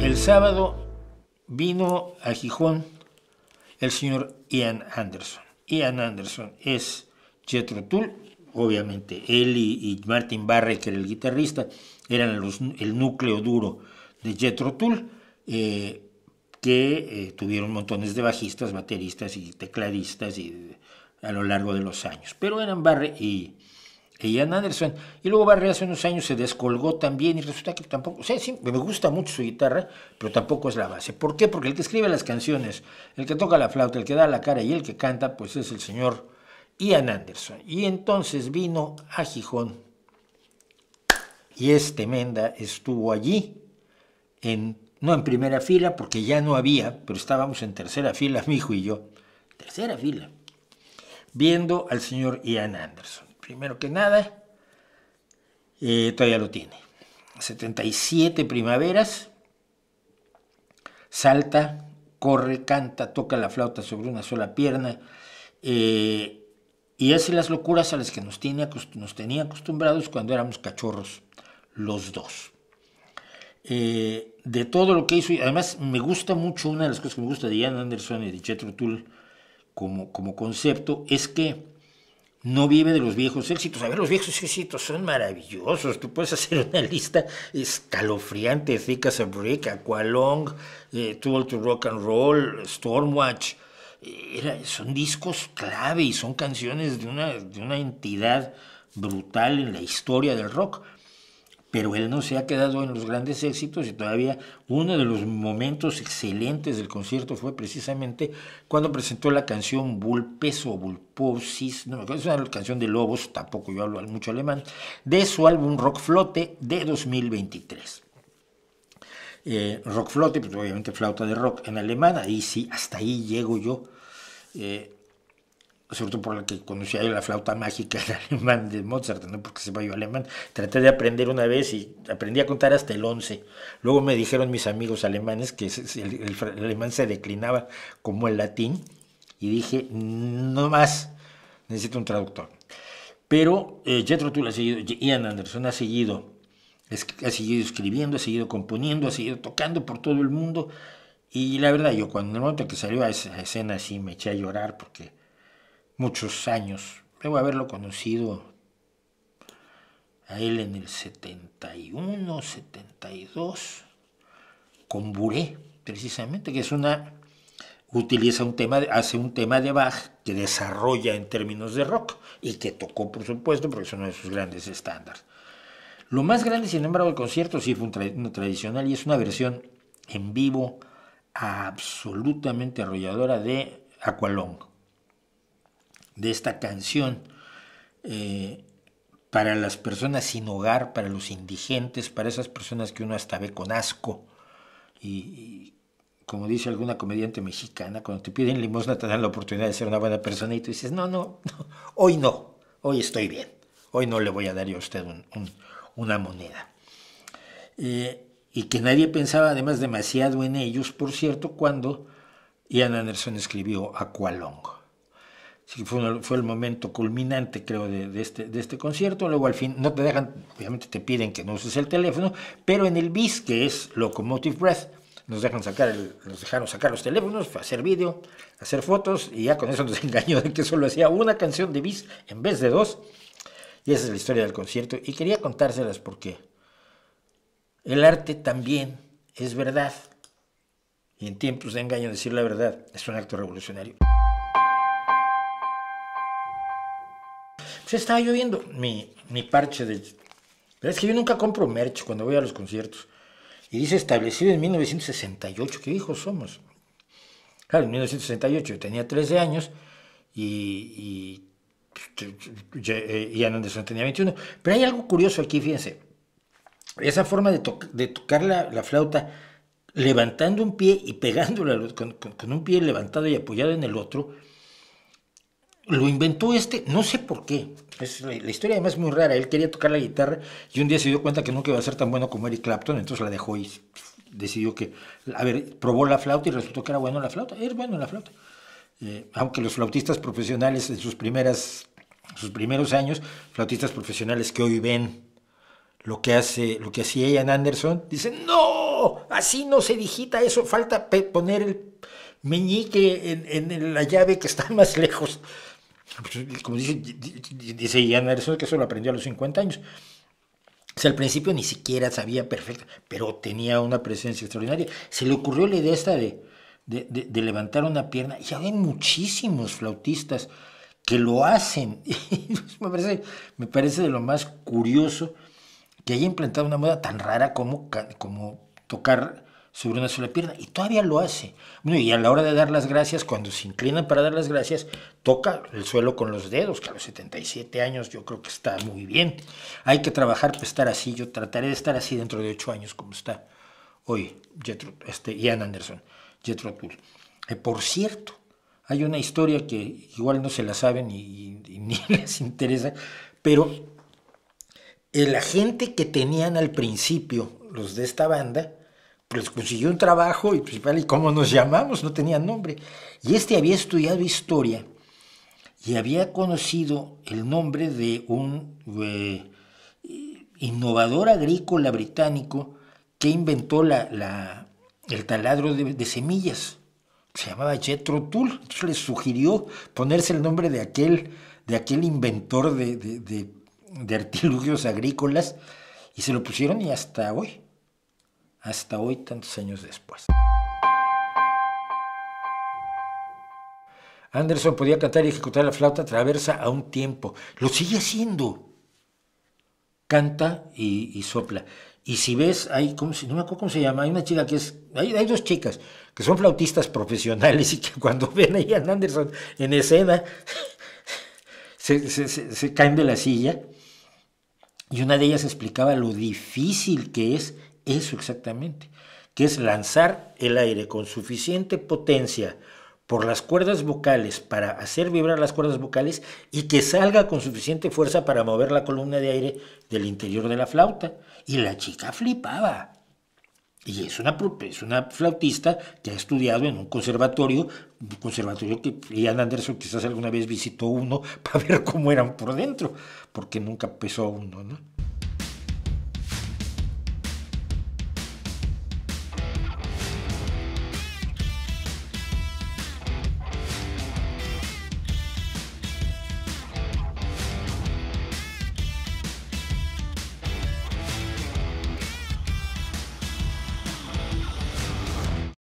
El sábado vino a Gijón el señor Ian Anderson. Ian Anderson es Jethro Tull, obviamente él y, Martin Barre, que era el guitarrista, eran el núcleo duro de Jethro Tull, eh, que eh, tuvieron montones de bajistas, bateristas y tecladistas a lo largo de los años. Pero eran Barre y, Ian Anderson. Y luego Barry hace unos años se descolgó también y resulta que tampoco, o sea, sí, me gusta mucho su guitarra, pero tampoco es la base. ¿Por qué? Porque el que escribe las canciones, el que toca la flauta, el que da la cara y el que canta, pues es el señor Ian Anderson. Y entonces vino a Gijón y este Menda estuvo allí, en, no en primera fila, porque ya no había, pero estábamos en tercera fila, mi hijo y yo, tercera fila, viendo al señor Ian Anderson primero que nada, eh, todavía lo tiene. 77 primaveras, salta, corre, canta, toca la flauta sobre una sola pierna eh, y hace las locuras a las que nos, tenía acostumbrados cuando éramos cachorros, los dos. Eh, de todo lo que hizo, además me gusta mucho, una de las cosas que me gusta de Ian Anderson y de Jethro Tull como, como concepto, es que no vive de los viejos éxitos. A ver, los viejos éxitos son maravillosos. Tú puedes hacer una lista escalofriante, Thick as a Brick, Aqualong, eh, Tool to Rock and Roll, Stormwatch. Eh, son discos clave y son canciones de una, de una entidad brutal en la historia del rock pero él no se ha quedado en los grandes éxitos y todavía uno de los momentos excelentes del concierto fue precisamente cuando presentó la canción Vulpeso o Vulposis, no me es una canción de Lobos, tampoco yo hablo mucho alemán, de su álbum Rock Flote de 2023. Eh, rock Flote, pues, obviamente flauta de rock en alemán, ahí sí, hasta ahí llego yo. Eh, sobre todo por la que conocí la flauta mágica en alemán de Mozart, ¿no? porque se yo alemán. Traté de aprender una vez y aprendí a contar hasta el 11. Luego me dijeron mis amigos alemanes que el, alemán se declinaba como el latín y dije, no más, necesito un traductor. Pero eh, Jethro Tull ha seguido, Ian Anderson ha seguido, ha seguido escribiendo, ha seguido componiendo, ha seguido tocando por todo el mundo. Y la verdad, yo cuando en el momento que salió a esa escena así me eché a llorar porque muchos años. Debo haberlo conocido a él en el 71, 72, con Buré, precisamente, que es una utiliza un tema, hace un tema de Bach que desarrolla en términos de rock y que tocó, por supuesto, porque es uno de sus grandes estándares. Lo más grande, sin embargo, el concierto sí fue un, un tradicional y es una versión en vivo absolutamente arrolladora de Aqualong de esta canción eh, para las personas sin hogar, para los indigentes, para esas personas que uno hasta ve con asco. Y, como dice alguna comediante mexicana, cuando te piden limosna te dan la oportunidad de ser una buena persona y tú dices, no, no, hoy no, hoy estoy bien, hoy no le voy a dar yo a usted una moneda. Eh, y que nadie pensaba además demasiado en ellos, por cierto, cuando Ian Anderson escribió Aqualongo fue, fue el momento culminante, creo, este, de, este, concierto. Luego al fin, no te dejan, obviamente te piden que no uses el teléfono, pero en el bis, que es Locomotive Breath, nos dejan sacar nos dejaron sacar los teléfonos, hacer vídeo, hacer fotos, y ya con eso nos engañó de que solo hacía una canción de bis en vez de dos. Y esa es la historia del concierto. Y quería contárselas porque el arte también es verdad. Y en tiempos de engaño decir la verdad es un acto revolucionario. Se pues estaba yo mi, mi parche de... verdad es que yo nunca compro merch cuando voy a los conciertos. Y dice establecido en 1968. ¿Qué hijos somos? Claro, en 1968 yo tenía 13 años y, y, y, Anderson tenía 21. Pero hay algo curioso aquí, fíjense. Esa forma de, tocar la, flauta levantando un pie y pegándola con, con un pie levantado y apoyado en el otro lo inventó este, no sé por qué. Es, la, historia además es muy rara. Él quería tocar la guitarra y un día se dio cuenta que nunca iba a ser tan bueno como Eric Clapton, entonces la dejó y decidió que, a ver, probó la flauta y resultó que era bueno la flauta. era bueno la flauta. Eh, aunque los flautistas profesionales en sus primeras sus primeros años, flautistas profesionales que hoy ven lo que hace, lo que hacía Ian Anderson, dicen, no, así no se digita eso, falta poner el meñique en, en, la llave que está más lejos. Pues, como dice, dice Ian que eso lo aprendió a los 50 años. al principio ni siquiera sabía perfecto, pero tenía una presencia extraordinaria. Se le ocurrió la idea esta de, de, levantar una pierna. Ya hay muchísimos flautistas que lo hacen. me, parece, me parece de lo más curioso que haya implantado una moda tan rara como, como tocar sobre una sola pierna y todavía lo hace. Bueno, y a la hora de dar las gracias, cuando se inclinan para dar las gracias, toca el suelo con los dedos, que a los 77 años yo creo que está muy bien. Hay que trabajar para estar así, yo trataré de estar así dentro de 8 años como está hoy este, Ian Anderson, Jethro Tull. Eh, por cierto, hay una historia que igual no se la saben y, ni les interesa, pero la gente que tenían al principio los de esta banda, pues consiguió un trabajo y principal, ¿y cómo nos llamamos? No tenía nombre. Y este había estudiado historia y había conocido el nombre de un eh, innovador agrícola británico que inventó la, el taladro de, semillas. Se llamaba Jethro Tull. Entonces le sugirió ponerse el nombre de aquel, de aquel inventor de artilugios agrícolas y se lo pusieron y hasta hoy hasta hoy, tantos años después. Anderson podía cantar y ejecutar la flauta traversa a un tiempo. Lo sigue haciendo. Canta y, sopla. Y si ves, hay, no me acuerdo cómo se llama, hay una chica que es, hay, dos chicas que son flautistas profesionales y que cuando ven a Anderson en escena se caen de la silla. Y una de ellas explicaba lo difícil que es eso exactamente, que es lanzar el aire con suficiente potencia por las cuerdas vocales para hacer vibrar las cuerdas vocales y que salga con suficiente fuerza para mover la columna de aire del interior de la flauta. Y la chica flipaba. Y es una, es una flautista que ha estudiado en un conservatorio, un conservatorio que Ian Anderson quizás alguna vez visitó uno para ver cómo eran por dentro, porque nunca pesó uno, ¿no?